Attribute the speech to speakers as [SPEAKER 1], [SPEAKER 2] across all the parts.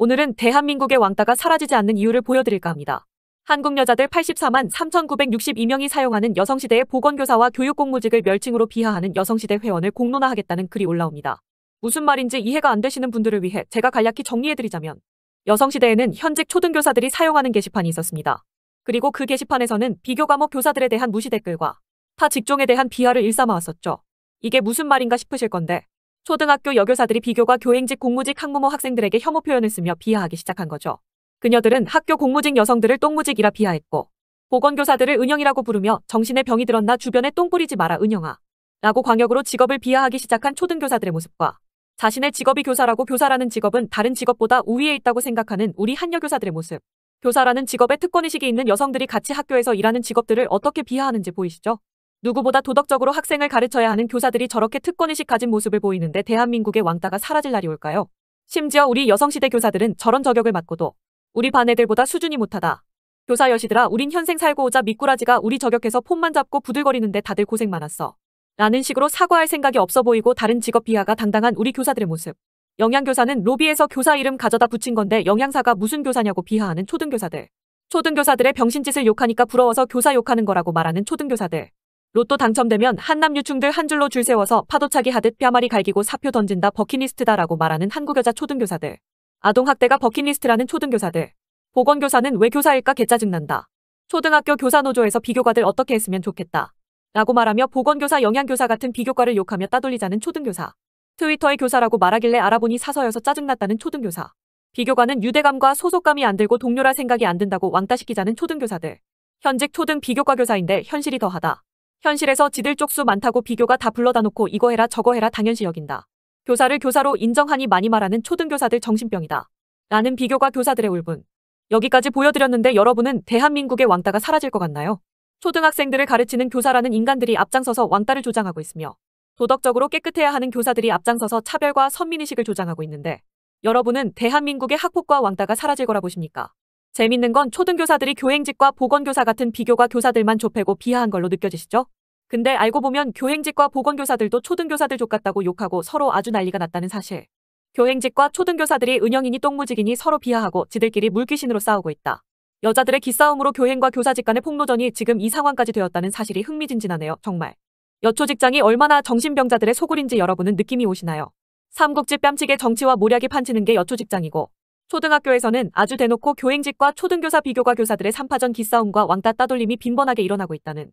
[SPEAKER 1] 오늘은 대한민국의 왕따가 사라지지 않는 이유를 보여드릴까 합니다. 한국 여자들 84만 3,962명이 사용하는 여성시대의 보건교사와 교육공무직을 멸칭으로 비하하는 여성시대 회원을 공론화하겠다는 글이 올라옵니다. 무슨 말인지 이해가 안 되시는 분들을 위해 제가 간략히 정리해드리자면 여성시대에는 현직 초등교사들이 사용하는 게시판이 있었습니다. 그리고 그 게시판에서는 비교 과목 교사들에 대한 무시 댓글과 타 직종에 대한 비하를 일삼아왔었죠. 이게 무슨 말인가 싶으실 건데 초등학교 여교사들이 비교가 교행직 공무직 학부모 학생들에게 혐오 표현을 쓰며 비하하기 시작한 거죠. 그녀들은 학교 공무직 여성들을 똥무직이라 비하했고 보건교사들을 은영이라고 부르며 정신에 병이 들었나 주변에 똥 뿌리지 마라 은영아 라고 광역으로 직업을 비하하기 시작한 초등교사들의 모습과 자신의 직업이 교사라고 교사라는 직업은 다른 직업보다 우위에 있다고 생각하는 우리 한여교사들의 모습 교사라는 직업의 특권의식이 있는 여성들이 같이 학교에서 일하는 직업들을 어떻게 비하하는지 보이시죠? 누구보다 도덕적으로 학생을 가르쳐야 하는 교사들이 저렇게 특권의식 가진 모습을 보이는데 대한민국의 왕따가 사라질 날이 올까요? 심지어 우리 여성시대 교사들은 저런 저격을 맞고도 우리 반 애들보다 수준이 못하다. 교사 여시들아 우린 현생 살고 오자 미꾸라지가 우리 저격해서 폼만 잡고 부들거리는데 다들 고생 많았어. 라는 식으로 사과할 생각이 없어 보이고 다른 직업 비하가 당당한 우리 교사들의 모습. 영양교사는 로비에서 교사 이름 가져다 붙인 건데 영양사가 무슨 교사냐고 비하하는 초등교사들. 초등교사들의 병신짓을 욕하니까 부러워서 교사 욕하는 거라고 말하는 초등교사들. 로또 당첨되면 한남 유충들 한 줄로 줄 세워서 파도차기 하듯 뼈마리 갈기고 사표 던진다 버킷리스트다라고 말하는 한국 여자 초등교사들. 아동학대가 버킷리스트라는 초등교사들. 보건교사는 왜 교사일까 개짜증난다. 초등학교 교사노조에서 비교과들 어떻게 했으면 좋겠다. 라고 말하며 보건교사 영양교사 같은 비교과를 욕하며 따돌리자는 초등교사. 트위터의 교사라고 말하길래 알아보니 사서여서 짜증났다는 초등교사. 비교과는 유대감과 소속감이 안 들고 동료라 생각이 안 든다고 왕따시키자는 초등교사들. 현직 초등 비교과 교사인데 현실이 더하다. 현실에서 지들 쪽수 많다고 비교가 다 불러다 놓고 이거 해라 저거 해라 당연시 여긴다. 교사를 교사로 인정하니 많이 말하는 초등교사들 정신병이다. 라는 비교가 교사들의 울분. 여기까지 보여드렸는데 여러분은 대한민국의 왕따가 사라질 것 같나요? 초등학생들을 가르치는 교사라는 인간들이 앞장서서 왕따를 조장하고 있으며 도덕적으로 깨끗해야 하는 교사들이 앞장서서 차별과 선민의식을 조장하고 있는데 여러분은 대한민국의 학폭과 왕따가 사라질 거라 보십니까? 재밌는 건 초등교사들이 교행직과 보건교사 같은 비교과 교사들만 좁히고 비하한 걸로 느껴지시죠? 근데 알고 보면 교행직과 보건교사들도 초등교사들 족같다고 욕하고 서로 아주 난리가 났다는 사실. 교행직과 초등교사들이 은영이니 똥무직이니 서로 비하하고 지들끼리 물귀신으로 싸우고 있다. 여자들의 기싸움으로 교행과 교사직 간의 폭로전이 지금 이 상황까지 되었다는 사실이 흥미진진하네요. 정말. 여초 직장이 얼마나 정신병자들의 소굴인지 여러분은 느낌이 오시나요? 삼국지 뺨치게 정치와 모략이 판치는 게 여초 직장이고 초등학교에서는 아주 대놓고 교행직과 초등교사 비교과 교사들의 삼파전 기싸움과 왕따 따돌림이 빈번하게 일어나고 있다는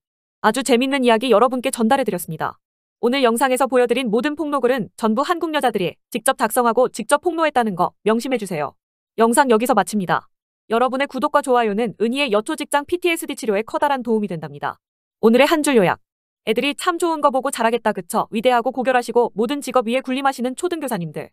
[SPEAKER 1] 아주 재밌는 이야기 여러분께 전달해드렸습니다. 오늘 영상에서 보여드린 모든 폭로글은 전부 한국 여자들이 직접 작성하고 직접 폭로했다는 거 명심해주세요. 영상 여기서 마칩니다. 여러분의 구독과 좋아요는 은희의 여초직장 PTSD 치료에 커다란 도움이 된답니다. 오늘의 한 줄 요약. 애들이 참 좋은 거 보고 잘하겠다 그쵸 위대하고 고결하시고 모든 직업 위에 군림하시는 초등교사님들.